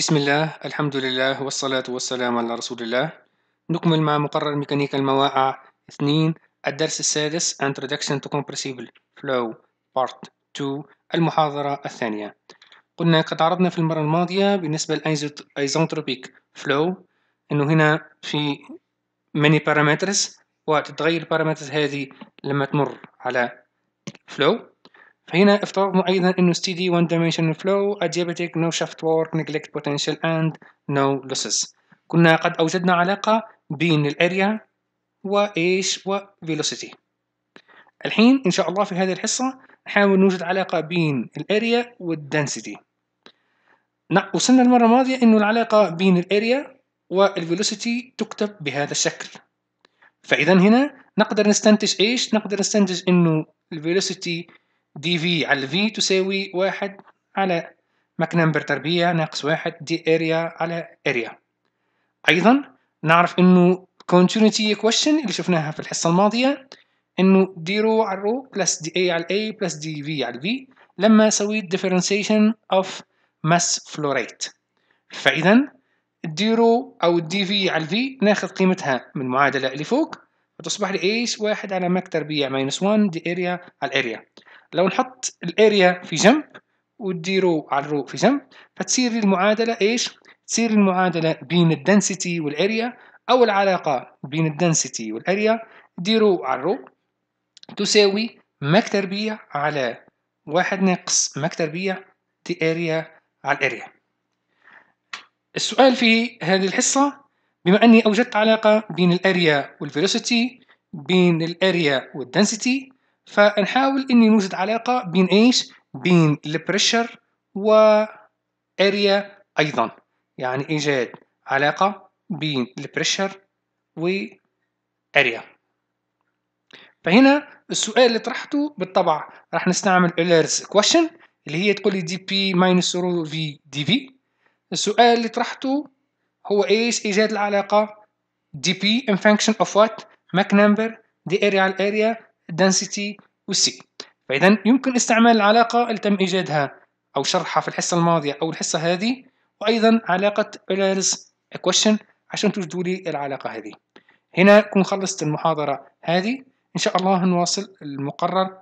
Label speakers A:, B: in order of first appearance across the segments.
A: بسم الله الحمد لله والصلاة والسلام على رسول الله نكمل مع مقرر ميكانيكا المواقع 2 الدرس السادس Introduction to Compressible Flow Part 2 المحاضرة الثانية قلنا قد عرضنا في المرة الماضية بالنسبة للأيزونتروبيك فلو أنه هنا في many parameters وتتغير البارامترز هذه لما تمر على flow فهنا افترضنا أيضا أنه steady one dimensional flow adiabatic no shaft work neglect potential and no losses كنا قد أوجدنا علاقة بين الأريا وإيش وفيلوسيتي الحين إن شاء الله في هذه الحصة نحاول نوجد علاقة بين الأريا والدنسيتي وصلنا المرة الماضية أنه العلاقة بين الأريا والفيلوسيتي تكتب بهذا الشكل فإذا هنا نقدر نستنتج إيش؟ نقدر نستنتج أنه الفيلوسيتي دي في على في تساوي واحد على ماك نمبر تربيع ناقص واحد دي اريا على اريا ايضا نعرف انه continuity equation اللي شفناها في الحصه الماضيه انه دي رو على رو بلس دي اي على اي بلس دي في على في لما سويت differentiation of mass flow rate فاذا دي رو او دي في على الفي ناخذ قيمتها من المعادله اللي فوق فتصبح لي ايش واحد على ماك تربيع ماينس 1 دي اريا على الاريا لو نحط الاريا في جنب وديرو على الرو في جنب فتصير المعادله ايش تصير المعادله بين الدنسيتي والاريا او العلاقه بين الدنسيتي والاريا ديرو على الرو تساوي مكتربيه على واحد ناقص مكتربيه دي اريا على الاريا السؤال في هذه الحصه بما اني اوجدت علاقه بين الاريا والفيلوسيتي بين الاريا والدنسيتي فنحاول اني نوجد علاقه بين ايش بين البريشر و اريا ايضا يعني ايجاد علاقه بين البريشر و اريا فهنا السؤال اللي طرحته بالطبع راح نستعمل ايلرز كويشن اللي هي تقول لي دي بي ماينس رو في دي في السؤال اللي طرحته هو ايش ايجاد العلاقه دي بي ان فانكشن اوف وات ماك نمبر دي اريا على الاريا density والسي فإذا يمكن استعمال العلاقة اللي تم إيجادها أو شرحها في الحصة الماضية أو الحصة هذه وأيضا علاقة balance question عشان توجدوا لي العلاقة هذه هنا كون خلصت المحاضرة هذه إن شاء الله نواصل المقرر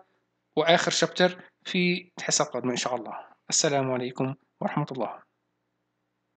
A: وآخر شابتر في الحصة القادمة إن شاء الله السلام عليكم ورحمة الله